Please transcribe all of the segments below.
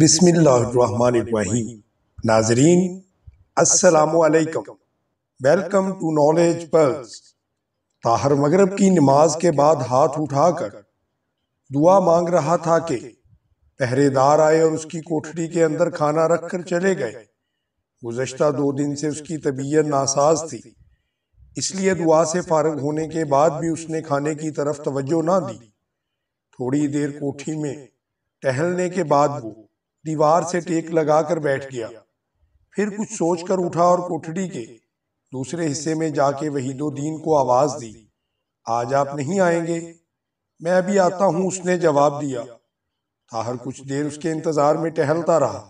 बिसमीम नाजरीन असलकम वेलकम टू नॉलेज पर्स ताहर मगरब की नमाज के बाद हाथ उठाकर दुआ मांग रहा था कि पहरेदार आए और उसकी कोठरी के अंदर खाना रखकर चले गए गुजशत दो दिन से उसकी तबीयत नासाज थी इसलिए दुआ से फारग होने के बाद भी उसने खाने की तरफ तवज्जो ना दी थोड़ी देर कोठी में टहलने के बाद वो दीवार से टेक लगाकर बैठ गया फिर कुछ सोचकर उठा और कोठड़ी के दूसरे हिस्से में जाके वहीदुद्दीन को आवाज़ दी आज आप नहीं आएंगे मैं अभी आता हूँ उसने जवाब दिया ताहर कुछ देर उसके इंतज़ार में टहलता रहा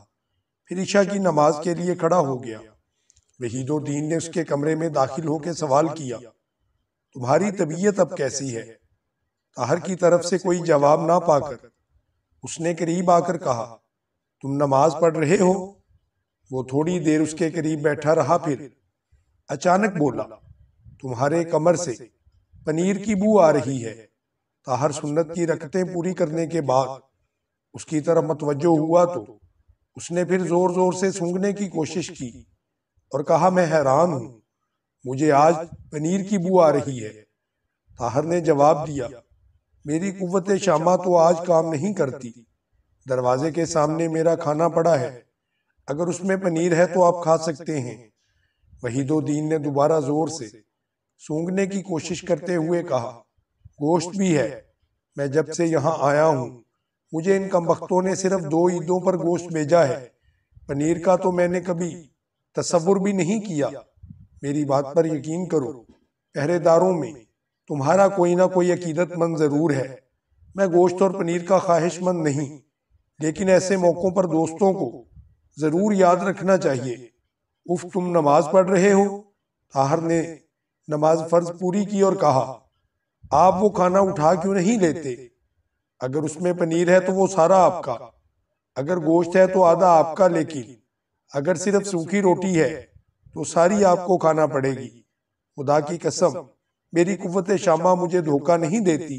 फिर ईशा की नमाज के लिए खड़ा हो गया वहीदुद्दीन ने उसके कमरे में दाखिल होकर सवाल किया तुम्हारी तबीयत अब कैसी है ताहर की तरफ से कोई जवाब ना पाकर उसने करीब आकर कहा तुम नमाज पढ़ रहे हो वो थोड़ी देर उसके करीब बैठा रहा फिर अचानक बोला तुम्हारे कमर से पनीर की बू आ रही है ताहर सुन्नत की रकतें पूरी करने के बाद उसकी तरफ मतवजो हुआ तो, तो उसने फिर जोर जोर से सूंघने की कोशिश की और कहा मैं हैरान हूं मुझे आज पनीर की बू आ रही है ताहर ने जवाब दिया मेरी कुत शामा तो आज तो काम नहीं करती दरवाजे के सामने मेरा खाना पड़ा है अगर उसमें पनीर है तो आप खा सकते हैं दीन ने दोबारा जोर से सूंघने की कोशिश करते हुए कहा गोश्त भी है मैं जब से यहाँ आया हूँ मुझे इन कमबख्तों ने सिर्फ दो ईदों पर गोश्त भेजा है पनीर का तो मैंने कभी तस्वुर भी नहीं किया मेरी बात पर यकीन करो पहरेदारों में तुम्हारा कोई ना कोई अकीदतमंद ज़रूर है मैं गोश्त और पनीर का ख्वाहिशमंद नहीं लेकिन ऐसे मौक़ों पर दोस्तों को ज़रूर याद रखना चाहिए उफ तुम नमाज पढ़ रहे हो ताहर ने नमाज फ़र्ज पूरी की और कहा आप वो खाना उठा क्यों नहीं लेते अगर उसमें पनीर है तो, तो वो सारा आपका अगर गोश्त है तो, तो आधा आपका लेकिन अगर सिर्फ सूखी रोटी है तो, तो सारी आपको खाना पड़ेगी खुदा की कसम मेरी कुत शामा मुझे धोखा नहीं देती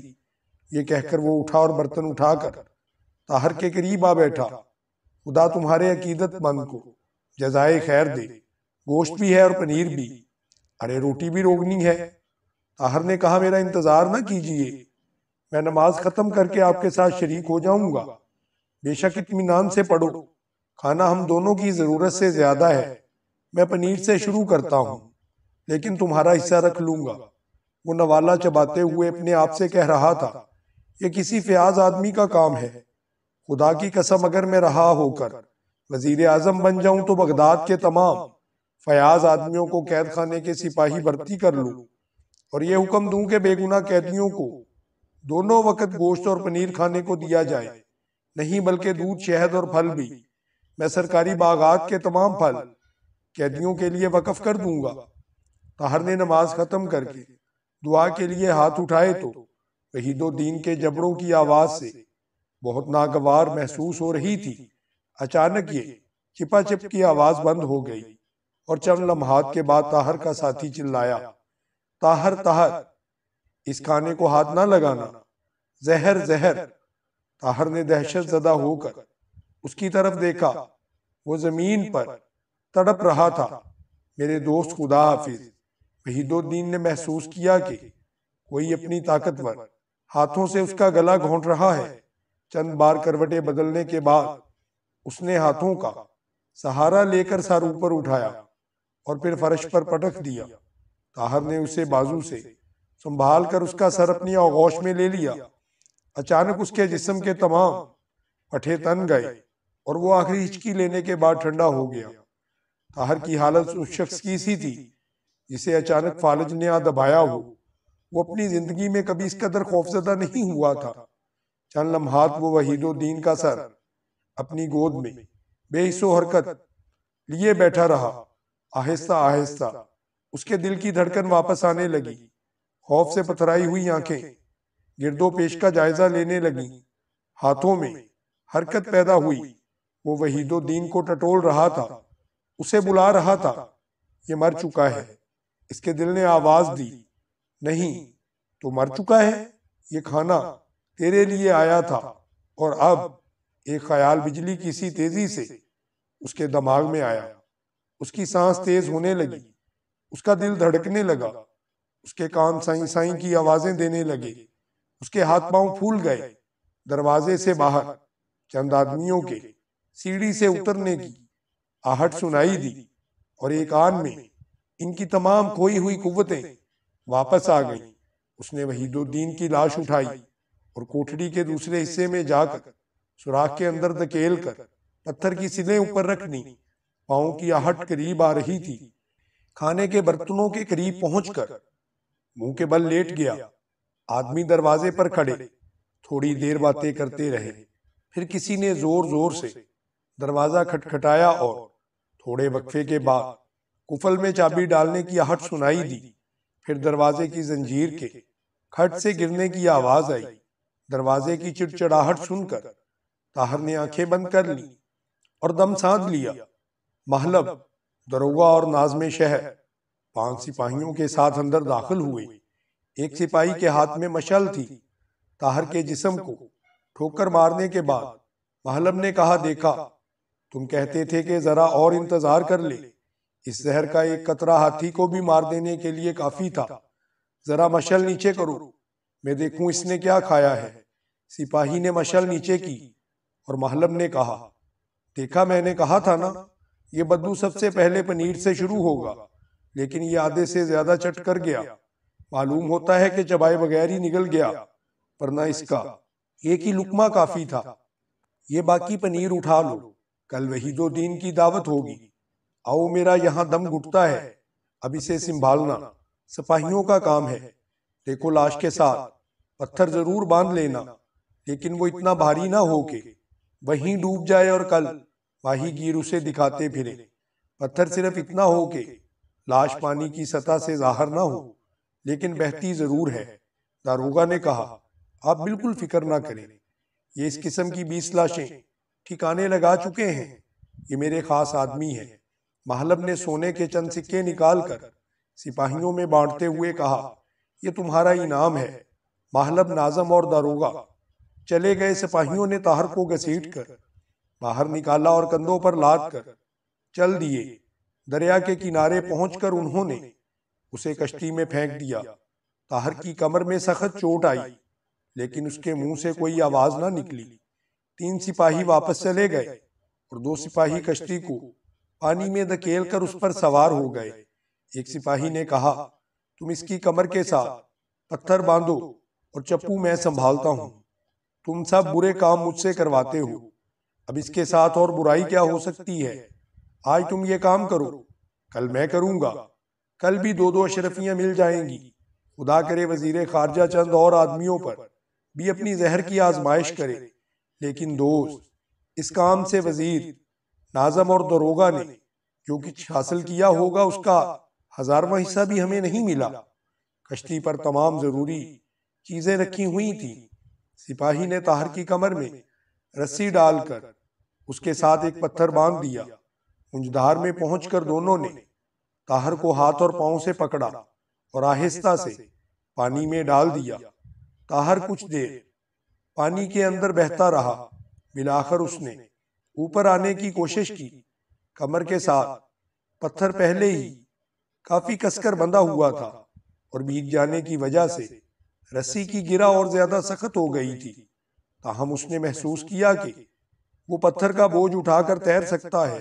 ये कहकर वो उठा और बर्तन उठाकर ताहर के करीब आ बैठा खुदा तुम्हारे अकीदत मंद को जजाए खैर दे गोश्त भी है और पनीर भी अरे रोटी भी रोगनी है ताहर ने कहा मेरा इंतज़ार ना कीजिए मैं नमाज ख़त्म करके आपके साथ शरीक हो जाऊंगा बेशक इतमान से पढ़ो खाना हम दोनों की ज़रूरत से ज़्यादा है मैं पनीर से शुरू करता हूँ लेकिन तुम्हारा हिस्सा रख लूंगा वो नवाला चबाते हुए अपने आप से कह रहा था ये किसी फयाज आदमी का काम है खुदा की कसम अगर मैं रहा होकर वजीर आजम बन जाऊं तो बगदाद के तमाम फयाज आदमियों को कैद खाने के सिपाही भर्ती कर लूं और ये हुक्म दूं कि बेगुना कैदियों को दोनों वक्त गोश्त और पनीर खाने को दिया जाए नहीं बल्कि दूध शहद और फल भी मैं सरकारी बागात के तमाम फल कैदियों के लिए वक्फ कर दूंगा ताहर ने नमाज ख़त्म करके दुआ के लिए हाथ उठाए तो वही दो दीन के जबड़ों की आवाज़ से बहुत नागवार महसूस हो रही थी अचानक ये चिपा चिप की आवाज बंद हो गई और चंद लम्हात के बाद ताहर का साथी चिल्लाया ताहर ताहर इस खाने को हाथ ना लगाना जहर जहर ताहर ने दहशत जदा होकर उसकी तरफ देखा वो जमीन पर तड़प रहा था मेरे दोस्त खुदा हाफिज वहीदुद्दीन ने महसूस किया कि कोई अपनी ताकतवर हाथों से उसका गला घोंट रहा है चंद बार करवटे बदलने के बाद उसने हाथों का सहारा लेकर सर ऊपर उठाया और फिर फर्श पर पटक दिया ताहर ने उसे बाजू से संभाल कर उसका सर अपनी आगोश में ले लिया अचानक उसके जिस्म के तमाम पठे तन गए और वो आखिरी हिचकी लेने के बाद ठंडा हो गया ताहर की हालत उस शख्स की सी थी जिसे अचानक फालज ने आ दबाया हो वो अपनी जिंदगी में कभी इस कदर खौफजदा नहीं हुआ था चंद लम्हात वो वहीदुद्दीन का सर अपनी गोद में बेहिसो हरकत लिए बैठा रहा आहिस्ता आहिस्ता उसके दिल की धड़कन वापस आने लगी खौफ से पथराई हुई आंखें गिरदो पेश का जायजा लेने लगी हाथों में हरकत पैदा हुई वो वहीदुद्दीन को टटोल रहा था उसे बुला रहा था ये मर चुका है इसके दिल ने आवाज दी नहीं तो मर चुका है ये खाना तेरे लिए आया था और अब एक ख्याल बिजली की सी तेजी से उसके दिमाग में आया उसकी सांस तेज होने लगी उसका दिल धड़कने लगा उसके कान साई साई की आवाजें देने लगे उसके हाथ पांव फूल गए दरवाजे से बाहर चंद आदमियों के सीढ़ी से उतरने की आहट सुनाई दी और एक आन में इनकी तमाम खोई हुई कुवतें वापस आ गई उसने वहीदुद्दीन की लाश उठाई और कोठड़ी के दूसरे हिस्से में जाकर सुराख के अंदर धकेल कर पत्थर की सिलें ऊपर रखनी पाओ की आहट करीब आ रही थी खाने के बर्तनों के करीब पहुंचकर मुंह के बल लेट गया आदमी दरवाजे पर खड़े थोड़ी देर बातें करते रहे फिर किसी ने जोर जोर से दरवाजा खटखटाया और थोड़े वक्फे के बाद कुफल में चाबी डालने की आहट सुनाई दी फिर दरवाजे की जंजीर के खट से गिरने की आवाज आई दरवाजे की चिड़चिड़ाहट सुनकर ताहर ने आंखें बंद कर ली और दम साध लिया महलब दरोगा और नाजम शहर पांच सिपाहियों के साथ अंदर दाखिल हुए एक सिपाही के हाथ में मशल थी ताहर के जिसम को ठोकर मारने के बाद महलब ने कहा देखा तुम कहते थे कि जरा और इंतजार कर ले इस जहर का एक कतरा हाथी को भी मार देने के लिए काफी था जरा मशल नीचे करो मैं देखूं इसने क्या खाया है सिपाही ने मशल नीचे की और महलम ने कहा देखा मैंने कहा था ना ये बद्दू सबसे पहले पनीर से शुरू होगा लेकिन ये आधे से ज्यादा चट कर गया मालूम होता है कि चबाए बगैर ही निकल गया पर ना इसका एक ही लुकमा काफी था ये बाकी पनीर उठा लो कल वही दो दिन की दावत होगी आओ मेरा यहाँ दम घुटता है अब इसे संभालना सिपाहियों का काम है देखो लाश के साथ पत्थर जरूर बांध लेना लेकिन वो इतना भारी ना हो के वहीं डूब जाए और कल वाही गिर उसे दिखाते फिरे पत्थर सिर्फ इतना हो के लाश पानी की सतह से जाहर ना हो लेकिन बहती जरूर है दारोगा ने कहा आप बिल्कुल फिक्र ना करें ये इस किस्म की बीस लाशें ठिकाने लगा चुके हैं ये मेरे खास आदमी है महलब ने सोने के चंद सिक्के निकाल कर सिपाहियों में बांटते हुए कहा यह तुम्हारा इनाम है महलब नाजम और दारोगा चले गए सिपाहियों ने ताहर को घसीट कर बाहर निकाला और कंधों पर लाद कर चल दिए दरिया के किनारे पहुंचकर उन्होंने उसे कश्ती में फेंक दिया ताहर की कमर में सख्त चोट आई लेकिन उसके मुंह से कोई आवाज ना निकली तीन सिपाही वापस चले गए और दो सिपाही कश्ती को पानी में धकेल कर उस पर सवार हो गए एक सिपाही ने कहा तुम इसकी कमर के साथ पत्थर बांधो और चप्पू मैं संभालता हूँ तुम सब बुरे काम मुझसे करवाते हो अब इसके साथ और बुराई क्या हो सकती है आज तुम ये काम करो कल मैं करूंगा कल भी दो दो अशरफियां मिल जाएंगी खुदा करे वजीर खारजा चंद और आदमियों पर भी अपनी जहर की आजमाइश करे लेकिन दोस्त इस काम से वजीर नाजम और दरोगा ने जो कुछ हासिल किया होगा उसका हजारवा हिस्सा भी हमें नहीं मिला कश्ती पर तमाम ज़रूरी चीजें रखी हुई थी सिपाही ने ताहर की कमर में रस्सी डालकर उसके साथ एक पत्थर बांध दिया उंजधार में पहुंचकर दोनों ने ताहर को हाथ और पांव से पकड़ा और आहिस्ता से पानी में डाल दिया ताहर कुछ देर पानी के अंदर बहता रहा मिलाकर उसने ऊपर आने की कोशिश की कमर के साथ पत्थर पहले ही काफी कसकर बंधा हुआ था और बीत जाने की वजह से रस्सी की गिरा और ज्यादा सख्त हो गई थी ताहम तो उसने महसूस किया कि वो पत्थर का बोझ उठाकर तैर सकता है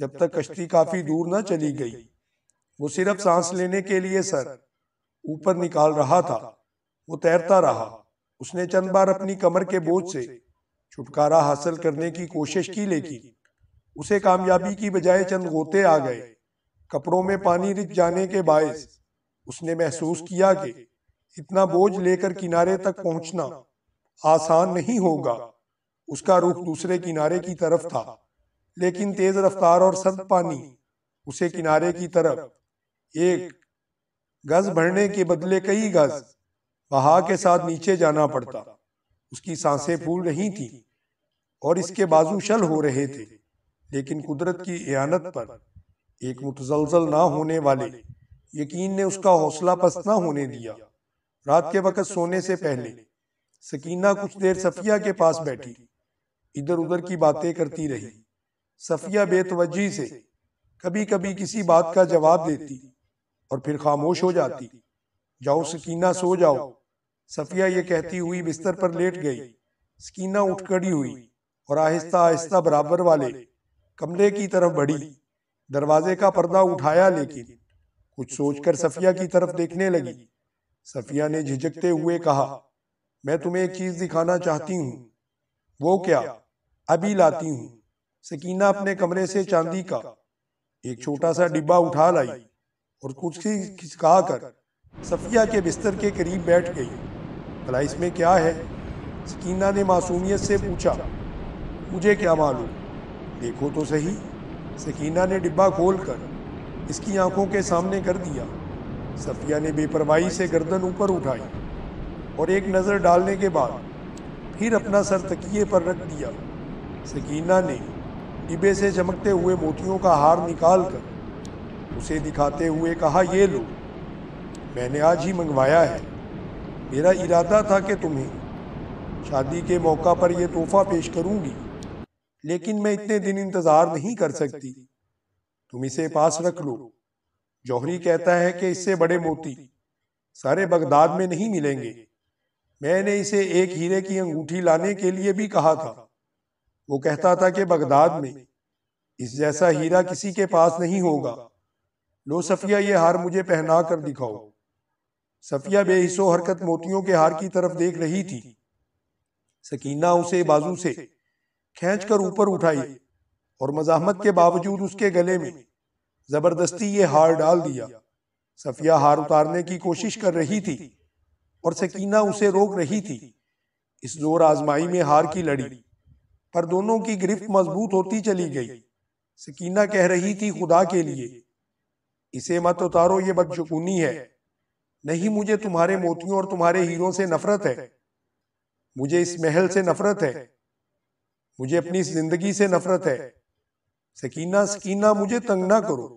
जब तक कश्ती काफी दूर न चली गई वो सिर्फ सांस लेने के लिए सर ऊपर निकाल रहा था वो तैरता रहा उसने चंद बार अपनी कमर के बोझ से छुटकारा हासिल करने की कोशिश की लेकिन उसे कामयाबी की बजाय चंद गोते आ गए कपड़ों में पानी रिच जाने के बायस उसने महसूस किया कि इतना बोझ लेकर किनारे तक पहुंचना आसान नहीं होगा उसका रुख दूसरे किनारे की तरफ था लेकिन तेज रफ्तार और सर्द पानी उसे किनारे की तरफ एक गज भरने के बदले कई गज बहा के साथ नीचे जाना पड़ता उसकी सांसें फूल रही थी और इसके बाजू शल हो रहे थे लेकिन कुदरत की एनत पर एक मुतजलजल ना होने वाले यकीन ने उसका हौसला पस्त ना होने दिया रात के वक्त सोने से पहले सकीना कुछ देर सफिया के पास बैठी इधर उधर की बातें करती रही सफिया बेतवजी से कभी कभी किसी बात का जवाब देती और फिर खामोश हो जाती जाओ सकीना सो जाओ सफिया ये कहती हुई बिस्तर पर लेट गई सकीना उठ खड़ी हुई और आहिस्ता आहिस्ता बराबर वाले कमरे की तरफ बढ़ी दरवाजे का पर्दा उठाया लेकिन कुछ सोचकर सफिया की तरफ देखने लगी सफिया ने झिझकते हुए कहा मैं तुम्हें एक चीज़ दिखाना चाहती हूँ वो क्या अभी लाती हूँ सकीना अपने कमरे से चांदी का एक छोटा सा डिब्बा उठा लाई और कुछ ही खिसका कर सफिया के बिस्तर के करीब बैठ गई भला इसमें क्या है सकीना ने मासूमियत से पूछा मुझे क्या मालूम देखो तो सही सकीना ने डिब्बा खोल कर इसकी आंखों के सामने कर दिया सफिया ने बेपरवाही से गर्दन ऊपर उठाई और एक नज़र डालने के बाद फिर अपना सर तकिए पर रख दिया सकीना ने डिब्बे से चमकते हुए मोतियों का हार निकाल कर उसे दिखाते हुए कहा ये लो मैंने आज ही मंगवाया है मेरा इरादा था कि तुम्हें शादी के मौका पर यह तोहफ़ा पेश करूंगी लेकिन मैं इतने दिन इंतज़ार नहीं कर सकती तुम इसे पास रख लो जौहरी कहता है कि इससे बड़े मोती सारे बगदाद में नहीं मिलेंगे मैंने इसे एक हीरे की अंगूठी लाने के लिए भी कहा था वो कहता था कि बगदाद में इस जैसा हीरा किसी के पास नहीं होगा लो सफिया ये हार मुझे पहना कर दिखाओ सफिया बेहिसो हरकत मोतियों के हार की तरफ देख रही थी सकीना उसे बाजू से खींचकर ऊपर उठाई और मजामत के बावजूद उसके गले में जबरदस्ती ये हार डाल दिया सफिया हार उतारने की कोशिश कर रही थी और सकीना उसे रोक रही थी इस जोर आजमाई में हार की लड़ी पर दोनों की गिरफ्त मजबूत होती चली गई सकीना कह रही थी खुदा के लिए इसे मत उतारो ये बदशकूनी है नहीं मुझे तुम्हारे मोतियों और तुम्हारे हीरों से नफरत है मुझे इस महल से नफरत है मुझे अपनी जिंदगी से नफरत है सकीना सकीना मुझे तंग ना करो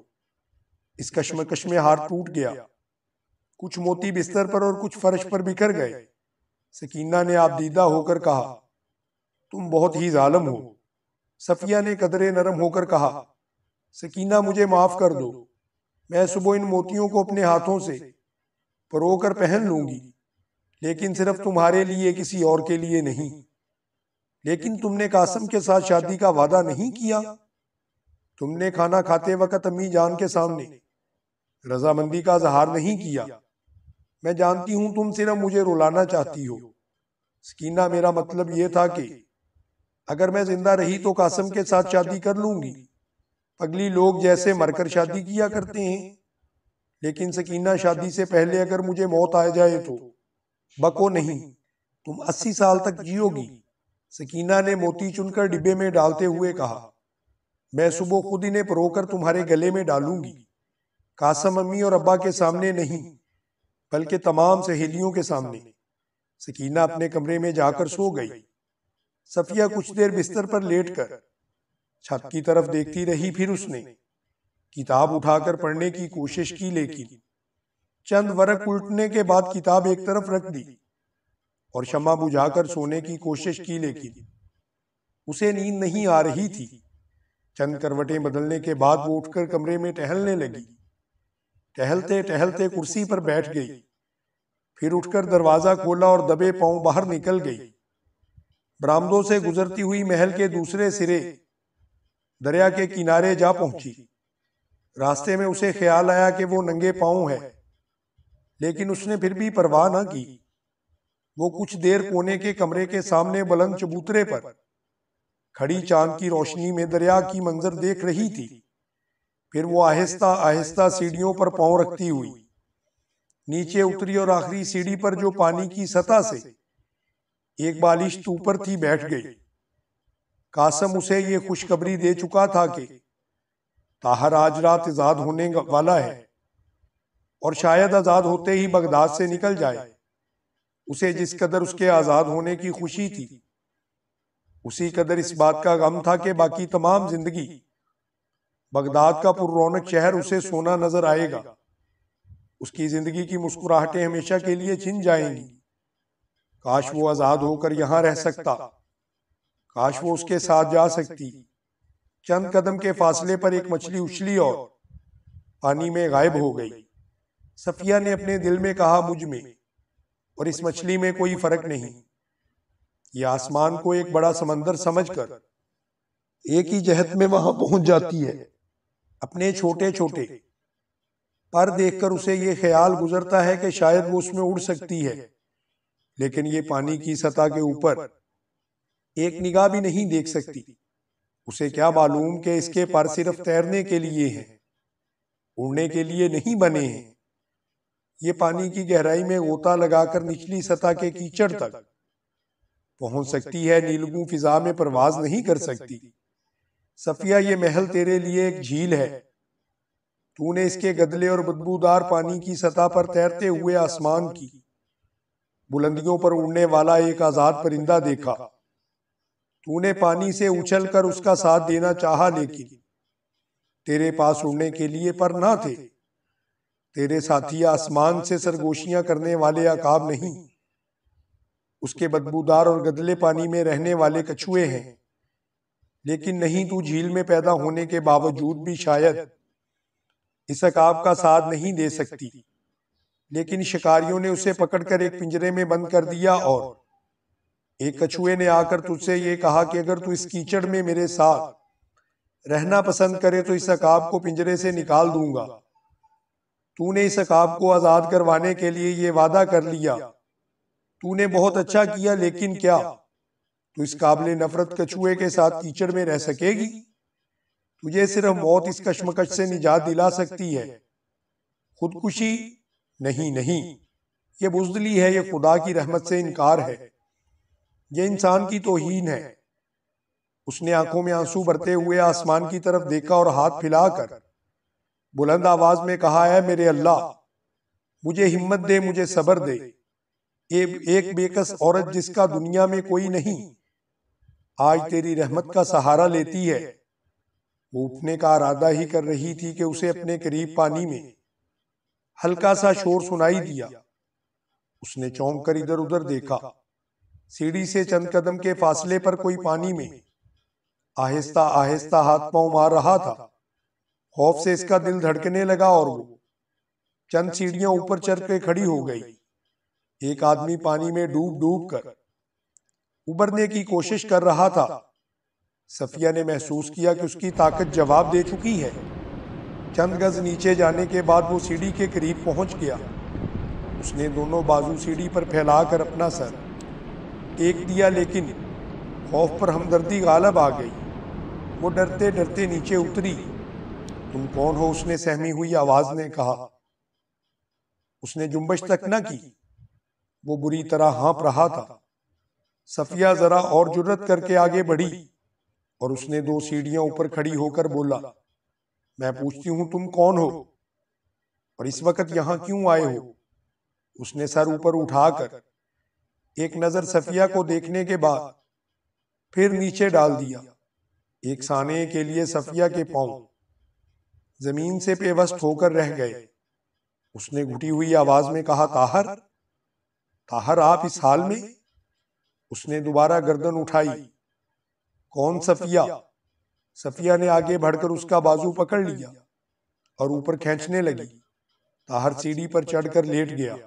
इस कश्मकश में हार टूट गया कुछ मोती बिस्तर पर और कुछ फर्श पर बिखर गए सकीना ने आप दीदा होकर कहा तुम बहुत ही जालम हो सफिया ने कदरे नरम होकर कहा सकीना मुझे माफ कर दो मैं सुबह इन मोतियों को अपने हाथों से परोकर पहन लूंगी लेकिन सिर्फ तुम्हारे लिए किसी और के लिए नहीं लेकिन तुमने कासम के साथ शादी का वादा नहीं किया तुमने खाना खाते वक्त अम्मी जान के सामने रजामंदी का इजहार नहीं किया मैं जानती हूं तुम सिर्फ मुझे रुलाना चाहती हो सकीना मेरा मतलब यह था कि अगर मैं जिंदा रही तो कासम के साथ शादी कर लूंगी पगली लोग जैसे मरकर शादी किया करते हैं लेकिन सकीना शादी से पहले अगर मुझे मौत आ जाए तो बको नहीं तुम अस्सी साल तक जियोगी सकीना ने मोती चुनकर डिब्बे में डालते हुए कहा मैं सुबह खुद इन्हें परोकर तुम्हारे गले में डालूंगी कासम अम्मी और अब्बा के सामने नहीं बल्कि तमाम सहेलियों के सामने सकीना अपने कमरे में जाकर सो गई सफिया कुछ देर बिस्तर पर लेटकर छत की तरफ देखती रही फिर उसने किताब उठाकर पढ़ने की कोशिश की लेकिन चंद वर्क उल्टने के बाद किताब एक तरफ रख दी और शमा बुझाकर सोने की कोशिश की लेकिन उसे नींद नहीं आ रही थी चंद करवटें बदलने के बाद वो उठकर कमरे में टहलने लगी टहलते टहलते कुर्सी पर बैठ गई फिर उठकर दरवाज़ा खोला और दबे पांव बाहर निकल गई बरामदों से गुजरती हुई महल के दूसरे सिरे दरिया के किनारे जा पहुंची रास्ते में उसे ख्याल आया कि वो नंगे पांव है लेकिन उसने फिर भी परवाह न की वो कुछ देर कोने के कमरे के सामने बलंग चबूतरे पर खड़ी चांद की रोशनी में दरिया की मंजर देख रही थी फिर वो आहिस्ता आहिस्ता सीढ़ियों पर पांव रखती हुई नीचे उतरी और आखिरी सीढ़ी पर जो पानी की सतह से एक बालिश ऊपर थी बैठ गई कासम उसे ये खुशखबरी दे चुका था कि ताहर आज रात आज़ाद होने वाला है और शायद आज़ाद होते ही बगदाद से निकल जाए उसे जिस कदर उसके आज़ाद होने की खुशी थी उसी कदर इस बात का गम था कि बाकी तमाम जिंदगी बगदाद का रौनक शहर उसे सोना नजर आएगा उसकी जिंदगी की मुस्कुराहटें हमेशा के लिए छिन जाएंगी काश वो आजाद होकर यहाँ रह सकता काश वो उसके साथ जा सकती चंद कदम के फासले पर एक मछली उछली और पानी में गायब हो गई सफिया ने अपने दिल में कहा मुझ में और इस मछली में कोई फर्क नहीं या आसमान को एक बड़ा समंदर समझकर एक ही जहत में वहां पहुंच जाती है अपने छोटे छोटे पर देखकर उसे ये ख्याल गुजरता है कि शायद वो उसमें उड़ सकती है लेकिन ये पानी की सतह के ऊपर एक निगाह भी नहीं देख सकती उसे क्या मालूम कि इसके पर सिर्फ तैरने के लिए हैं उड़ने के लिए नहीं बने हैं ये पानी की गहराई में गोता लगाकर निचली सतह के कीचड़ तक पहुंच सकती है नीलगू फिजा में परवाज नहीं कर सकती सफिया ये महल तेरे लिए एक झील है तूने इसके गदले और बदबूदार पानी की सतह पर तैरते हुए आसमान की बुलंदियों पर उड़ने वाला एक आजाद परिंदा देखा तूने पानी से उछलकर उसका साथ देना चाहा लेकिन तेरे पास उड़ने के लिए पर ना थे तेरे साथी आसमान से सरगोशियां करने वाले अकाब नहीं उसके बदबूदार और गदले पानी में रहने वाले कछुए हैं लेकिन नहीं तू झील में पैदा होने के बावजूद भी शायद इसक आपका साथ नहीं दे सकती लेकिन शिकारियों ने उसे पकड़कर एक पिंजरे में बंद कर दिया और एक कछुए ने आकर तुझसे ये कहा कि अगर तू इस कीचड़ में मेरे साथ रहना पसंद करे तो इस अकाब को पिंजरे से निकाल दूंगा तूने इस अकाब को आज़ाद करवाने के लिए ये वादा कर लिया तूने बहुत अच्छा, अच्छा किया लेकिन क्या तू तो तो इस काबिल नफरत कछुए के साथ कीचड़ में रह सकेगी तुझे सिर्फ मौत इस कश्मकश से निजात दिला सकती है खुदकुशी नहीं नहीं ये बुजदली है ये खुदा की रहमत से इनकार है ये इंसान की तोहीन तो है उसने आंखों में आंसू भरते हुए आसमान की तरफ देखा और हाथ फिलाकर बुलंद आवाज में कहा है मेरे अल्लाह मुझे हिम्मत दे मुझे सबर दे एक बेकस औरत जिसका दुनिया में कोई नहीं आज तेरी रहमत का सहारा लेती है वो उठने का इरादा ही कर रही थी कि उसे अपने करीब पानी में हल्का सा शोर सुनाई दिया उसने चौंक कर इधर उधर देखा सीढ़ी से चंद कदम के फासले पर कोई पानी में आहिस्ता आहिस्ता हाथ पांव मार रहा था खौफ से इसका दिल धड़कने लगा और वो चंद सीढ़ियां ऊपर चढ़ के खड़ी हो गई एक आदमी पानी में डूब डूब कर उबरने की कोशिश कर रहा था सफिया ने महसूस किया कि उसकी ताकत जवाब दे चुकी है चंद गज नीचे जाने के बाद वो सीढ़ी के करीब पहुंच गया उसने दोनों बाजू सीढ़ी पर फैलाकर अपना सर एक दिया लेकिन खौफ पर हमदर्दी गालब आ गई वो डरते डरते नीचे उतरी तुम कौन हो उसने सहमी हुई आवाज़ ने कहा उसने जुम्बश तक न की वो बुरी तरह हाँप रहा था सफिया जरा और जुर्रत करके आगे बढ़ी और उसने दो सीढ़ियां ऊपर खड़ी होकर बोला मैं पूछती हूं तुम कौन हो और इस वक्त यहां क्यों आए हो उसने सर ऊपर उठाकर एक नजर सफिया को देखने के बाद फिर नीचे डाल दिया एक साने के लिए सफिया के पांव जमीन से पेवस्त होकर रह गए उसने घुटी हुई आवाज में कहा ताहर ताहर आप इस हाल में उसने दोबारा गर्दन उठाई कौन सफिया सफिया ने आगे बढ़कर उसका बाजू पकड़ लिया और ऊपर खींचने लगी ताहर सीढ़ी पर चढ़कर लेट गया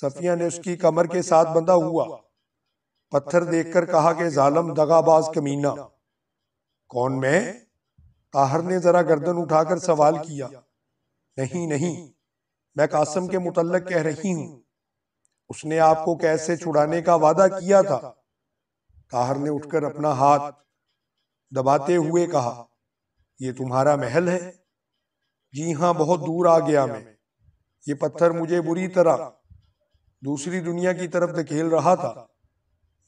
सफिया ने उसकी कमर के साथ बंधा हुआ पत्थर देखकर कहा कि जालम दगाबाज कमीना कौन मैं ताहर ने जरा गर्दन उठाकर सवाल किया नहीं नहीं मैं कासम के मुतलक कह रही हूं उसने आपको कैसे छुड़ाने का वादा किया था ताहर ने उठकर अपना हाथ दबाते हुए कहा यह तुम्हारा महल है हाँ, जी हाँ बहुत दूर आ गया मैं ये पत्थर मुझे बुरी तरह दूसरी दुनिया की तरफ धकेल रहा था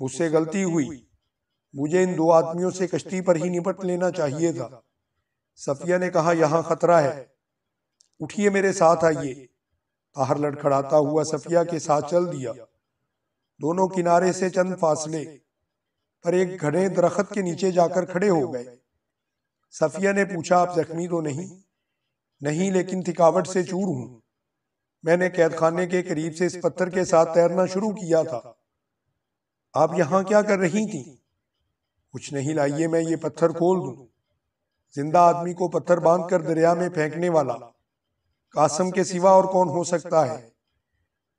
मुझसे गलती हुई मुझे इन दो आदमियों से कश्ती पर ही निपट लेना चाहिए था सफिया ने कहा यहाँ खतरा है उठिए मेरे साथ आइए ताहर तो लड़खड़ाता हुआ सफिया के साथ चल दिया दोनों किनारे से चंद फासले पर एक घने दरख्त के नीचे जाकर खड़े हो गए सफिया ने पूछा आप जख्मी तो नहीं नहीं लेकिन थकावट से चूर हूं मैंने कैद खाने के करीब से इस पत्थर के साथ तैरना शुरू किया था आप यहां क्या कर रही थी कुछ नहीं लाइए मैं ये पत्थर खोल दूं जिंदा आदमी को पत्थर बांध कर दरिया में फेंकने वाला कासम के सिवा और कौन हो सकता है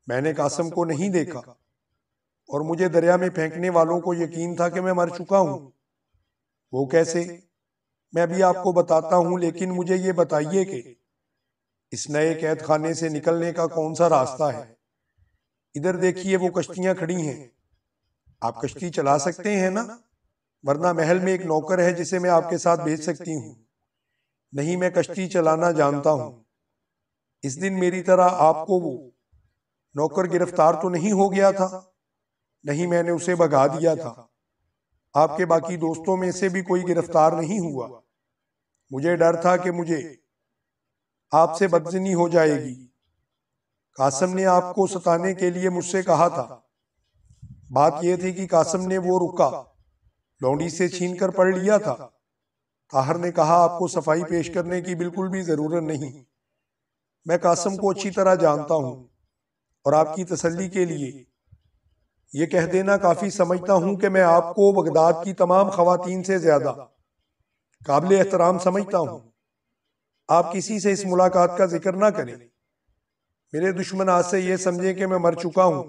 मैंने कासम को नहीं देखा और मुझे दरिया में फेंकने वालों को यकीन था कि मैं मर चुका हूं वो कैसे मैं अभी आपको बताता हूं लेकिन मुझे ये बताइए कि इस नए कैद खाने से निकलने का कौन सा रास्ता है इधर देखिए वो कश्तियां खड़ी हैं आप कश्ती चला सकते हैं ना वरना महल में एक नौकर है जिसे मैं आपके साथ भेज सकती हूँ नहीं मैं कश्ती चलाना जानता हूँ इस दिन मेरी तरह आपको वो नौकर गिरफ्तार तो नहीं हो गया था नहीं मैंने उसे भगा दिया था आपके बाकी दोस्तों में से भी कोई गिरफ्तार नहीं हुआ मुझे डर था कि मुझे आपसे बदजनी हो जाएगी कासम ने आपको सताने के लिए मुझसे कहा था बात यह थी कि कासम ने वो रुका लौंडी से छीन कर पढ़ लिया था ताहर ने कहा आपको सफाई पेश करने की बिल्कुल भी जरूरत नहीं मैं कासम को अच्छी तरह जानता हूँ और आपकी तसल्ली के लिए यह कह देना काफ़ी समझता हूँ कि मैं आपको बगदाद की तमाम खातन से ज़्यादा काबिल एहतराम समझता हूँ आप किसी से इस मुलाकात का जिक्र ना करें मेरे दुश्मन आज से यह समझें कि मैं मर चुका हूँ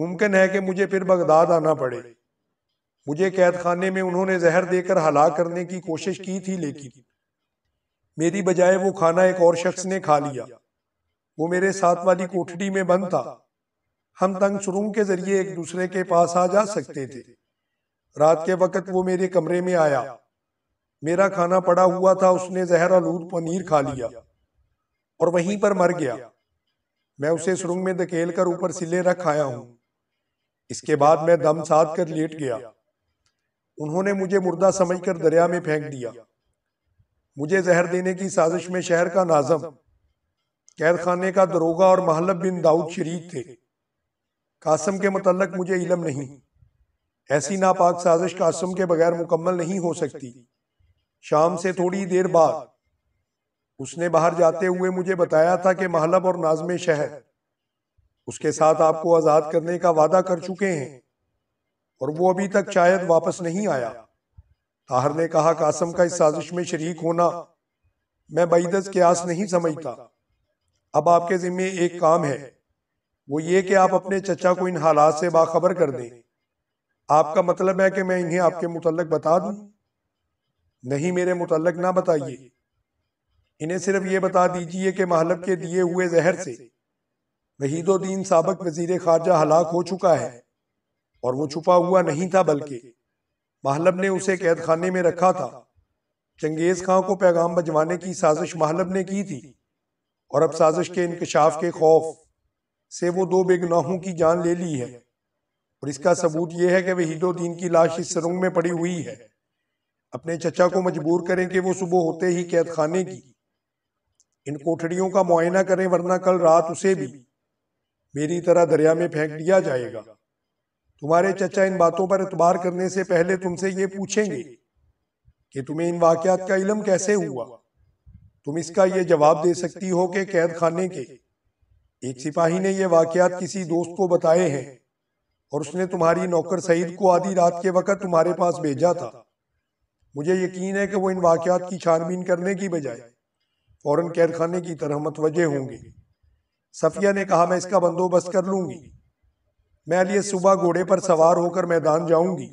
मुमकिन है कि मुझे फिर बगदाद आना पड़े मुझे कैद खाने में उन्होंने जहर देकर हला करने की कोशिश की थी लेकिन मेरी बजाय वो खाना एक और शख्स ने खा लिया वो मेरे साथ वाली कोठड़ी में बंद था हम तंग सुरुंग के जरिए एक दूसरे के पास आ जा सकते थे रात के वक्त वो मेरे कमरे में आया मेरा खाना पड़ा हुआ था उसने जहर आलूद पनीर खा लिया और वहीं पर मर गया मैं उसे सुरंग में धकेल कर ऊपर सिले रख आया हूं इसके बाद मैं दम साध कर लेट गया उन्होंने मुझे मुर्दा समझकर दरिया में फेंक दिया मुझे जहर देने की साजिश में शहर का नाजम कैद खाने का दरोगा और महलब बिन दाऊद शरीक थे कासम के मतलब मुझे इलम नहीं ऐसी नापाक साजिश कासम के बगैर मुकम्मल नहीं हो सकती शाम से थोड़ी देर बाद उसने बाहर जाते हुए मुझे बताया था कि महलब और नाजम शहर उसके साथ आपको आज़ाद करने का वादा कर चुके हैं और वो अभी तक शायद वापस नहीं आया ताहर ने कहा कासम का इस साजिश में शरीक होना मैं बईदस क्यास नहीं समझता अब आपके ज़िम्मे एक काम है वो ये कि आप अपने चचा को इन हालात से बाखबर कर दें आपका मतलब है कि मैं इन्हें आपके मुतलक बता दूं नहीं मेरे मुतलक ना बताइए इन्हें सिर्फ ये बता दीजिए कि महलब के दिए हुए जहर से वहीदुद्दीन सबक वजीर खारजा हलाक हो चुका है और वो छुपा हुआ नहीं था बल्कि महलब ने उसे कैद खाने में रखा था चंगेज खां को पैगाम भजवाने की साजिश महलब ने की थी और अब साजिश के इंकशाफ के खौफ से वो दो बेगनाहों की जान ले ली है और इसका सबूत यह है कि वहीदोद्दीन की लाश इस सरंग में पड़ी हुई है अपने चचा को मजबूर करें कि वो सुबह होते ही कैद खाने की इन कोठड़ियों का मुआयना करें वरना कल रात उसे भी मेरी तरह दरिया में फेंक दिया जाएगा तुम्हारे चचा इन बातों पर इतबार करने से पहले तुमसे ये पूछेंगे कि तुम्हें इन वाकयात का इलम कैसे हुआ तुम इसका यह जवाब दे सकती हो कि कैद खाने के एक सिपाही ने यह वाकयात किसी दोस्त को बताए हैं और उसने तुम्हारी नौकर सईद को आधी रात के वक्त तुम्हारे पास भेजा था मुझे यकीन है कि वो इन वाकयात की छानबीन करने की बजाय फौरन कैद खाने की तरह मतवजे होंगे सफिया ने कहा मैं इसका बंदोबस्त कर लूंगी मैं लिए सुबह घोड़े पर सवार होकर मैदान जाऊंगी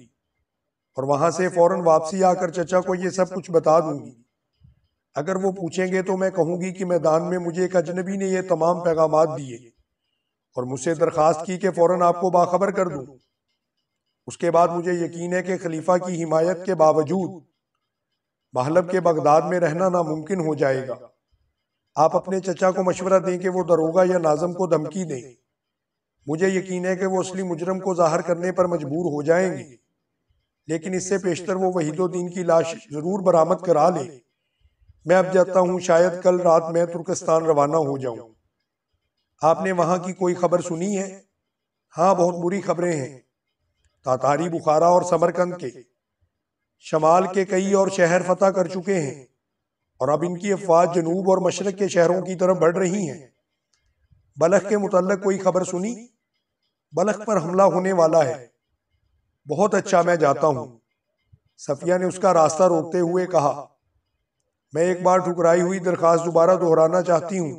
और वहां से फौरन वापसी आकर चचा को ये सब कुछ बता दूंगी अगर वो पूछेंगे तो मैं कहूंगी कि मैदान में मुझे एक अजनबी ने ये तमाम पैगाम दिए और मुझसे दरख्वास्त की कि फौरन आपको बाखबर कर दूं उसके बाद मुझे यकीन है कि खलीफा की हिमायत के बावजूद महलब के बगदाद में रहना नामुमकिन हो जाएगा आप अपने चचा को मशवरा दें कि वो दरोगा या नाजम को धमकी दें मुझे यकीन है कि वो असली मुजरम को जाहिर करने पर मजबूर हो जाएंगे लेकिन इससे पेशतर वो वहीदुद्दीन की लाश ज़रूर बरामद करा ले मैं अब जाता हूँ शायद कल रात मैं तुर्कस्तान रवाना हो जाऊँ आपने वहाँ की कोई खबर सुनी है हाँ बहुत बुरी खबरें हैं तातारी बुखारा और समरकंद के शमाल के कई और शहर फतह कर चुके हैं और अब इनकी अफवाज जनूब और मशरक के शहरों की तरफ बढ़ रही हैं बलख के मुतल कोई खबर सुनी बलख पर हमला होने वाला है बहुत अच्छा मैं जाता हूँ सफिया ने उसका रास्ता रोकते हुए कहा मैं एक बार ठुकराई हुई दरखास्त दोबारा दोहराना चाहती हूँ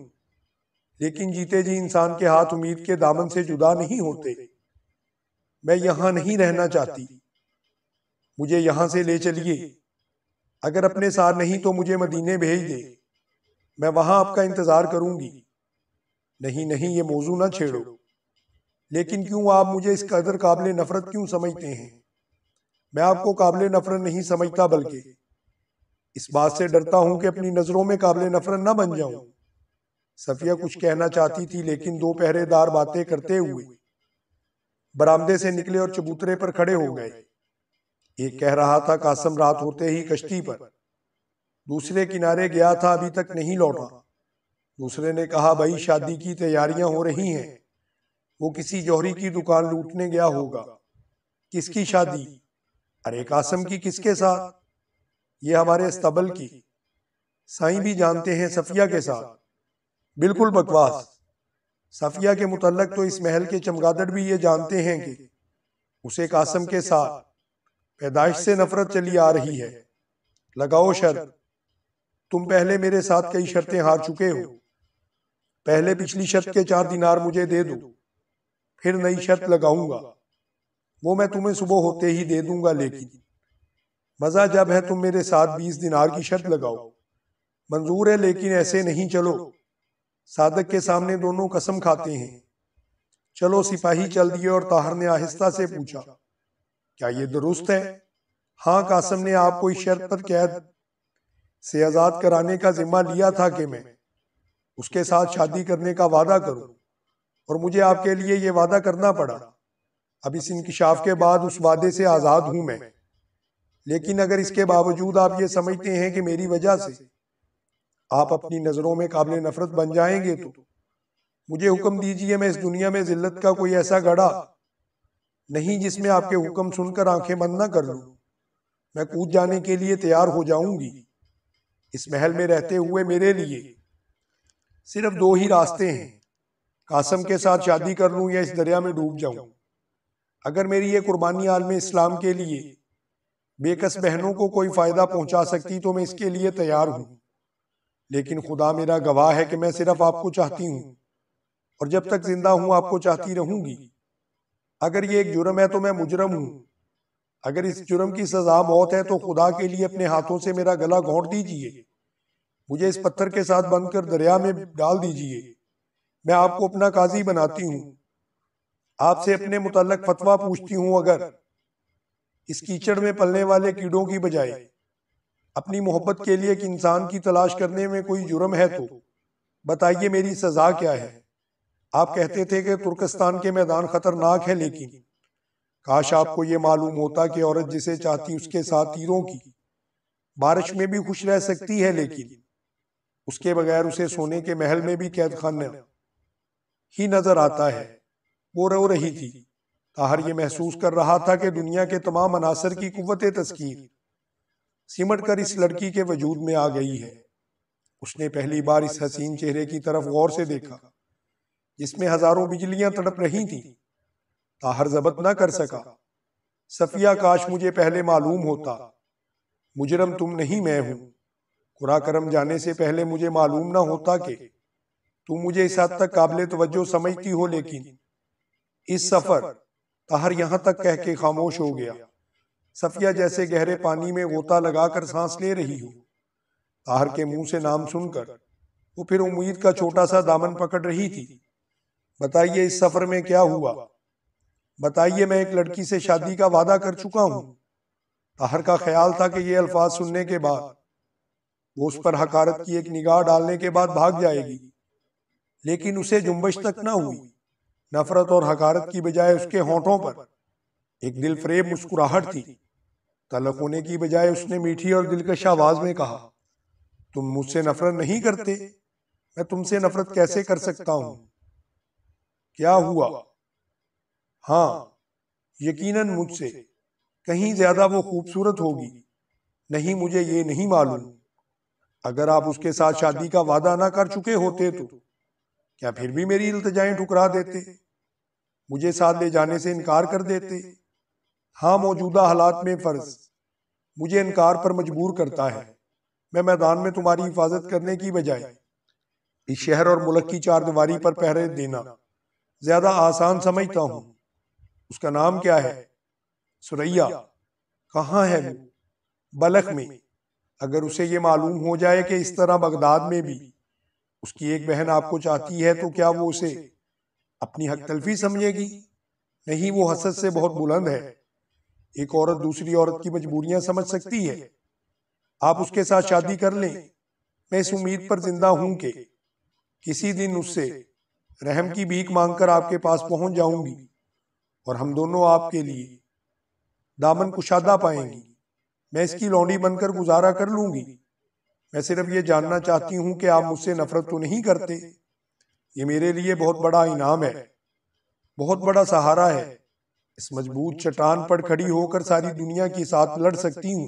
लेकिन जीते जी इंसान के हाथ उम्मीद के दामन से जुदा नहीं होते मैं यहाँ नहीं रहना चाहती मुझे यहाँ से ले चलिए अगर अपने साथ नहीं तो मुझे मदीने भेज दे मैं वहाँ आपका इंतज़ार करूँगी नहीं नहीं ये मौजू ना छेड़ो लेकिन क्यों आप मुझे इस कदर काबिल नफरत क्यों समझते हैं मैं आपको काबिल नफरत नहीं समझता बल्कि इस बात से डरता हूं कि अपनी नज़रों में काबिल नफरत ना बन जाऊं सफिया कुछ कहना चाहती थी लेकिन दो पहरेदार बातें करते हुए बरामदे से निकले और चबूतरे पर खड़े हो गए एक कह रहा था कासम रात होते ही कश्ती पर दूसरे किनारे गया था अभी तक नहीं लौटा दूसरे ने कहा भाई शादी की तैयारियां हो रही हैं वो किसी जौहरी की दुकान लूटने गया होगा किसकी शादी अरे कासम की किसके साथ ये हमारे अस्तबल की साई भी जानते हैं सफिया के साथ बिल्कुल बकवास सफिया के मुतलक तो इस महल के चमगादड़ भी ये जानते हैं कि उसे कासम के साथ पैदाइश से नफरत चली आ रही है लगाओ शर्त तुम पहले मेरे साथ कई शर्तें हार चुके हो पहले पिछली शर्त के चार दिनार मुझे दे दो फिर नई शर्त लगाऊंगा वो मैं तुम्हें सुबह होते ही दे दूंगा लेकिन मज़ा जब है तुम मेरे साथ बीस दिनार की शर्त लगाओ मंजूर है लेकिन ऐसे नहीं चलो सादक के सामने दोनों कसम खाते हैं चलो सिपाही चल दिए और ताहर ने आहिस्ता से पूछा क्या ये दुरुस्त है हाँ कासम ने आपको इस शर्त पर कैद से आज़ाद कराने का जिम्मा लिया था कि मैं उसके साथ शादी करने का वादा करूं और मुझे आपके लिए ये वादा करना पड़ा अब इस इंकशाफ के बाद उस वादे से आज़ाद हूं मैं लेकिन अगर इसके बावजूद आप ये समझते हैं कि मेरी वजह से आप अपनी नज़रों में काबिल नफरत बन जाएंगे तो मुझे हुक्म दीजिए मैं इस दुनिया में जिल्लत का कोई ऐसा गढ़ा नहीं जिसमें आपके हुक्म सुनकर आंखें बंद ना कर लूँ मैं कूद जाने के लिए तैयार हो जाऊंगी इस महल में रहते हुए मेरे लिए सिर्फ दो ही रास्ते हैं कासम के साथ शादी कर लूँ या इस दरिया में डूब जाऊँ अगर मेरी ये कुर्बानी आलम इस्लाम के लिए बेकस बहनों को कोई फ़ायदा पहुंचा सकती तो मैं इसके लिए तैयार हूँ लेकिन खुदा मेरा गवाह है कि मैं सिर्फ आपको चाहती हूँ और जब तक जिंदा हूँ आपको चाहती रहूँगी अगर ये एक जुर्म है तो मैं मुजरम हूँ अगर इस जुर्म की सज़ा मौत है तो खुदा के लिए अपने हाथों से मेरा गला घोंट दीजिए मुझे इस पत्थर के साथ बनकर दरिया में डाल दीजिए मैं आपको अपना काजी बनाती हूँ आपसे अपने मुतलक फतवा पूछती हूँ अगर इस कीचड़ में पलने वाले कीड़ों की बजाय अपनी मोहब्बत के लिए एक इंसान की तलाश करने में कोई जुर्म है तो बताइए मेरी सजा क्या है आप कहते थे कि तुर्कस्तान के मैदान खतरनाक है लेकिन काश आपको ये मालूम होता कि औरत जिसे चाहती उसके साथ तीरों की बारिश में भी खुश रह सकती है लेकिन उसके बगैर उसे सोने के महल में भी कैद खाना ही नजर आता है वो रो रही थी ताहर ये महसूस कर रहा था कि दुनिया के तमाम अनासर की कुत तस्कीर सिमट कर इस लड़की के वजूद में आ गई है उसने पहली बार इस हसीन चेहरे की तरफ गौर से देखा जिसमें हजारों बिजलियां तड़प रही थीं ताहर जबत ना कर सका सफिया काश मुझे पहले मालूम होता मुजरम तुम नहीं मैं हूं बुरा करम जाने से पहले मुझे मालूम ना होता कि तू मुझे इस हद तक काबिल तवज्जो समझती हो लेकिन इस सफर तहर यहां तक कह के खामोश हो गया सफिया जैसे गहरे पानी में गोता लगाकर सांस ले रही हो ताहर के मुंह से नाम सुनकर वो फिर उम्मीद का छोटा सा दामन पकड़ रही थी बताइए इस सफर में क्या हुआ बताइए मैं एक लड़की से शादी का वादा कर चुका हूं ताहर का ख्याल था कि ये अल्फाज सुनने के बाद वो उस पर हकारत की एक निगाह डालने के बाद भाग जाएगी लेकिन उसे जुम्बश तक न हुई नफरत और हकारत की बजाय उसके होठों पर एक दिल फ्रेब मुस्कुराहट थी तलक होने की बजाय उसने मीठी और दिलकश आवाज में कहा तुम मुझसे नफरत नहीं करते मैं तुमसे नफरत कैसे कर सकता हूं क्या हुआ हाँ यकीनन मुझसे कहीं ज्यादा वो खूबसूरत होगी नहीं मुझे ये नहीं मालूम अगर आप उसके साथ शादी का वादा ना कर चुके होते तो, तो क्या फिर भी मेरी इल्तजाएं ठुकरा देते मुझे साथ ले जाने से इनकार कर देते हाँ, हाँ मौजूदा हालात में फ़र्ज मुझे इनकार पर मजबूर करता है मैं मैदान में तुम्हारी हिफाजत करने की बजाय इस शहर और मुल्क की चार दीवारी पर पहरे देना ज़्यादा आसान समझता हूँ उसका नाम क्या है सुरैया कहाँ है बलख में अगर उसे ये मालूम हो जाए कि इस तरह बगदाद में भी उसकी एक बहन आपको चाहती है तो क्या वो उसे अपनी हक तलफी समझेगी नहीं वो हसद से बहुत बुलंद है एक औरत दूसरी औरत की मजबूरियां समझ सकती है आप उसके साथ शादी कर लें मैं इस उम्मीद पर जिंदा हूं कि किसी दिन उससे रहम की भीख मांगकर आपके पास पहुंच जाऊंगी और हम दोनों आपके लिए दामन कुशादा पाएंगी मैं इसकी लौंडी बनकर गुजारा कर लूंगी मैं सिर्फ ये जानना चाहती हूँ कि आप मुझसे नफरत तो नहीं करते ये मेरे लिए बहुत बड़ा इनाम है बहुत बड़ा सहारा है इस मजबूत चट्टान पर खड़ी होकर सारी दुनिया के साथ लड़ सकती हूँ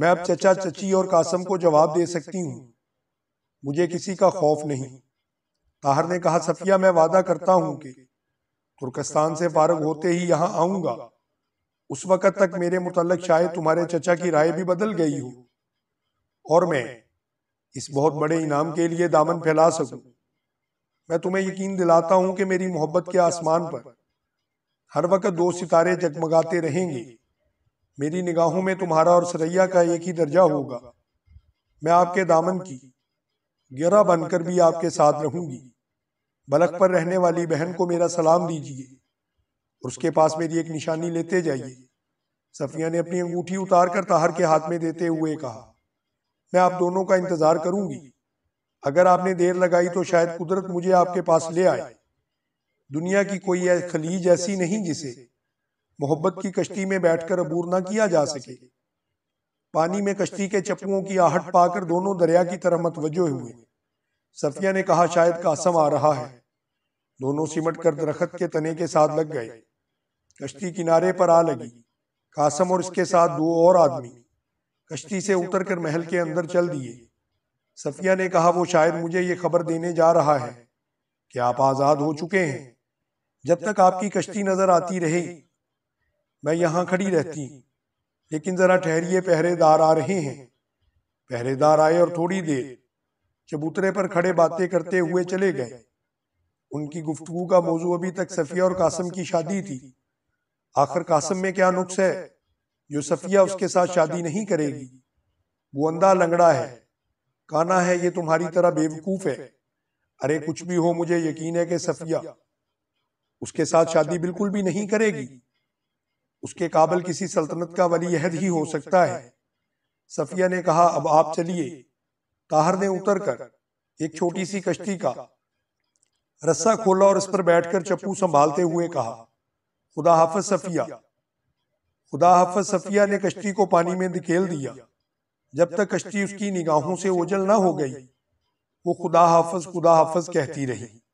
मैं अब चचा चची और कासम को जवाब दे सकती हूँ मुझे किसी का खौफ नहीं ताहर ने कहा सफिया मैं वादा करता हूँ कि तुर्कस्तान से फारग होते ही यहाँ आऊँगा उस वक़्त तक मेरे मुतलक शायद तुम्हारे चचा की राय भी बदल गई हो और मैं इस बहुत बड़े इनाम के लिए दामन फैला सकूं। मैं तुम्हें यकीन दिलाता हूं कि मेरी मोहब्बत के आसमान पर हर वक्त दो सितारे जगमगाते रहेंगे मेरी निगाहों में तुम्हारा और सरैया का एक ही दर्जा होगा मैं आपके दामन की गिरा बनकर भी आपके साथ रहूंगी बलख पर रहने वाली बहन को मेरा सलाम दीजिए और उसके पास मेरी एक निशानी लेते जाइए सफिया ने अपनी अंगूठी उतार कर ताहर के हाथ में देते हुए कहा मैं आप दोनों का इंतजार करूंगी अगर आपने देर लगाई तो शायद कुदरत मुझे आपके पास ले आए दुनिया की कोई खलीज ऐसी नहीं जिसे मोहब्बत की कश्ती में बैठकर अबूर ना किया जा सके पानी में कश्ती के चप्पुओं की आहट पाकर दोनों दरिया की तरह मतवजो हुए सफिया ने कहा शायद कासम आ रहा है दोनों सिमट कर दरखत के तने के साथ लग गए कश्ती किनारे पर आ लगी कासम और इसके साथ दो और आदमी कश्ती से उतरकर महल के अंदर चल दिए सफिया ने कहा वो शायद मुझे ये खबर देने जा रहा है कि आप आज़ाद हो चुके हैं जब तक आपकी कश्ती नज़र आती रहे मैं यहाँ खड़ी रहती लेकिन ज़रा ठहरिए पहरेदार आ रहे हैं पहरेदार आए और थोड़ी देर चबूतरे पर खड़े बातें करते हुए चले गए उनकी गुफ्तु का मौजू अभी तक सफ़िया और कासम की शादी थी आखिर कासम में क्या नुक्स है जो सफ़िया उसके साथ शादी नहीं करेगी वो अंधा लंगड़ा है काना है ये तुम्हारी तरह बेवकूफ़ है अरे कुछ भी हो मुझे यकीन है कि सफ़िया उसके साथ शादी बिल्कुल भी नहीं करेगी उसके काबल किसी सल्तनत का वली अहद ही हो सकता है सफ़िया ने कहा अब आप चलिए ताहर ने उतर कर एक छोटी सी कश्ती का रस्सा खोला और इस पर बैठकर चप्पू संभालते हुए कहा खुदा हाफज सफिया खुदा हाफज सफिया ने कश्ती को पानी में धकेल दिया जब तक कश्ती उसकी निगाहों से ओझल ना हो गई वो खुदा हाफज खुदा हाफज कहती रही